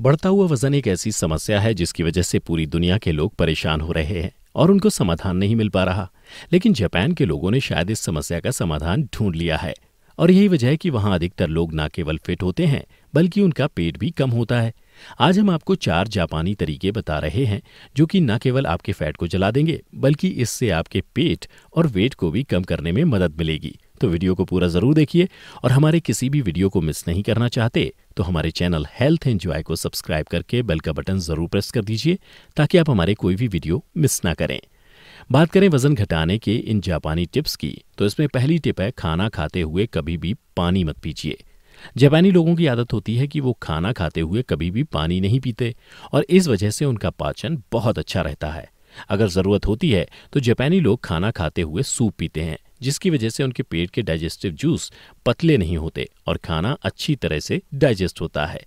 बढ़ता हुआ वजन एक ऐसी समस्या है जिसकी वजह से पूरी दुनिया के लोग परेशान हो रहे हैं और उनको समाधान नहीं मिल पा रहा लेकिन जापान के लोगों ने शायद इस समस्या का समाधान ढूंढ लिया है और यही वजह है कि वहाँ अधिकतर लोग न केवल फिट होते हैं बल्कि उनका पेट भी कम होता है आज हम आपको चार जापानी तरीके बता रहे हैं जो कि न केवल आपके फैट को जला देंगे बल्कि इससे आपके पेट और वेट को भी कम करने में मदद मिलेगी तो वीडियो को पूरा ज़रूर देखिए और हमारे किसी भी वीडियो को मिस नहीं करना चाहते तो हमारे चैनल हेल्थ एंजॉय को सब्सक्राइब करके बेल का बटन ज़रूर प्रेस कर दीजिए ताकि आप हमारे कोई भी वीडियो मिस ना करें बात करें वजन घटाने के इन जापानी टिप्स की तो इसमें पहली टिप है खाना खाते हुए कभी भी पानी मत पीजिए जापानी लोगों की आदत होती है कि वो खाना खाते हुए कभी भी पानी नहीं पीते और इस वजह से उनका पाचन बहुत अच्छा रहता है अगर जरूरत होती है तो जापानी लोग खाना खाते हुए सूप पीते हैं जिसकी वजह से उनके पेट के डाइजेस्टिव जूस पतले नहीं होते और खाना अच्छी तरह से डाइजेस्ट होता है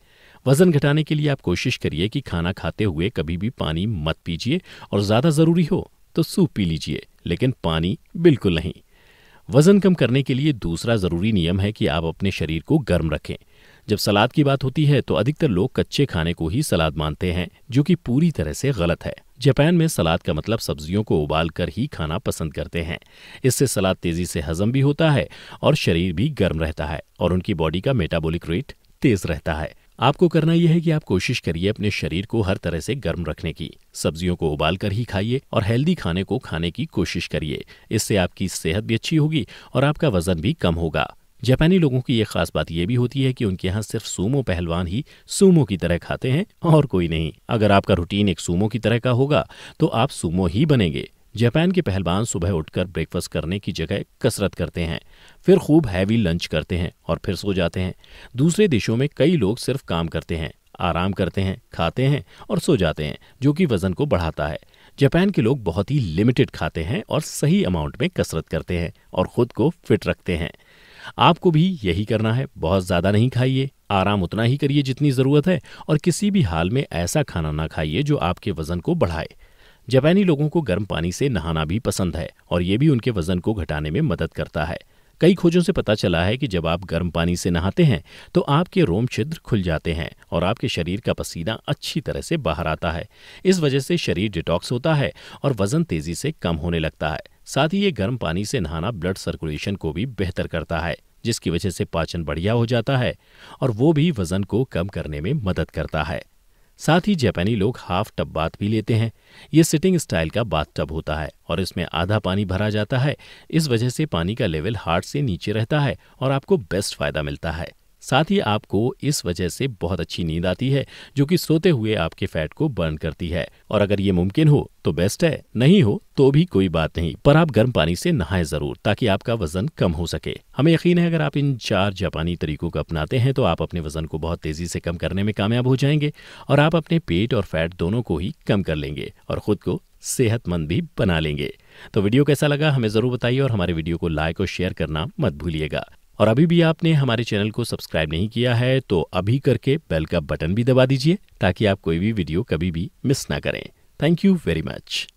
वजन घटाने के लिए आप कोशिश करिए कि खाना खाते हुए कभी भी पानी मत पीजिए और ज़्यादा ज़रूरी हो तो सूप पी लीजिए लेकिन पानी बिल्कुल नहीं वजन कम करने के लिए दूसरा ज़रूरी नियम है कि आप अपने शरीर को गर्म रखें जब सलाद की बात होती है तो अधिकतर लोग कच्चे खाने को ही सलाद मानते हैं जो कि पूरी तरह से गलत है जापान में सलाद का मतलब सब्जियों को उबाल कर ही खाना पसंद करते हैं इससे सलाद तेजी से हजम भी होता है और शरीर भी गर्म रहता है और उनकी बॉडी का मेटाबोलिक रेट तेज रहता है आपको करना यह है कि आप कोशिश करिए अपने शरीर को हर तरह से गर्म रखने की सब्जियों को उबाल कर ही खाइए और हेल्दी खाने को खाने की कोशिश करिए इससे आपकी सेहत भी अच्छी होगी और आपका वजन भी कम होगा जापानी लोगों की एक खास बात यह भी होती है कि उनके यहाँ सिर्फ सूमो पहलवान ही सूमो की तरह खाते हैं और कोई नहीं अगर आपका रूटीन एक सूमो की तरह का होगा तो आप सूमो ही बनेंगे जापान के पहलवान सुबह उठकर ब्रेकफास्ट करने की जगह कसरत करते हैं फिर खूब हैवी लंच करते हैं और फिर सो जाते हैं दूसरे देशों में कई लोग सिर्फ काम करते हैं आराम करते हैं खाते हैं और सो जाते हैं जो कि वजन को बढ़ाता है जापान के लोग बहुत ही लिमिटेड खाते हैं और सही अमाउंट में कसरत करते हैं और खुद को फिट रखते हैं आपको भी यही करना है बहुत ज़्यादा नहीं खाइए आराम उतना ही करिए जितनी ज़रूरत है और किसी भी हाल में ऐसा खाना ना खाइए जो आपके वज़न को बढ़ाए जापानी लोगों को गर्म पानी से नहाना भी पसंद है और ये भी उनके वज़न को घटाने में मदद करता है कई खोजों से पता चला है कि जब आप गर्म पानी से नहाते हैं तो आपके रोम छिद्र खुल जाते हैं और आपके शरीर का पसीना अच्छी तरह से बाहर आता है इस वजह से शरीर डिटॉक्स होता है और वजन तेजी से कम होने लगता है साथ ही ये गर्म पानी से नहाना ब्लड सर्कुलेशन को भी बेहतर करता है जिसकी वजह से पाचन बढ़िया हो जाता है और वो भी वजन को कम करने में मदद करता है साथ ही जापानी लोग हाफ टब बाथ भी लेते हैं ये सिटिंग स्टाइल का बाथ टब होता है और इसमें आधा पानी भरा जाता है इस वजह से पानी का लेवल हार्ट से नीचे रहता है और आपको बेस्ट फायदा मिलता है साथ ही आपको इस वजह से बहुत अच्छी नींद आती है जो कि सोते हुए आपके फैट को बर्न करती है और अगर ये मुमकिन हो तो बेस्ट है नहीं हो तो भी कोई बात नहीं पर आप गर्म पानी से नहाए जरूर ताकि आपका वजन कम हो सके हमें यकीन है अगर आप इन चार जापानी तरीकों को अपनाते हैं तो आप अपने वजन को बहुत तेजी से कम करने में कामयाब हो जाएंगे और आप अपने पेट और फैट दोनों को ही कम कर लेंगे और खुद को सेहतमंद भी बना लेंगे तो वीडियो कैसा लगा हमें जरूर बताइए और हमारे वीडियो को लाइक और शेयर करना मत भूलिएगा और अभी भी आपने हमारे चैनल को सब्सक्राइब नहीं किया है तो अभी करके बेल का बटन भी दबा दीजिए ताकि आप कोई भी वीडियो कभी भी मिस ना करें थैंक यू वेरी मच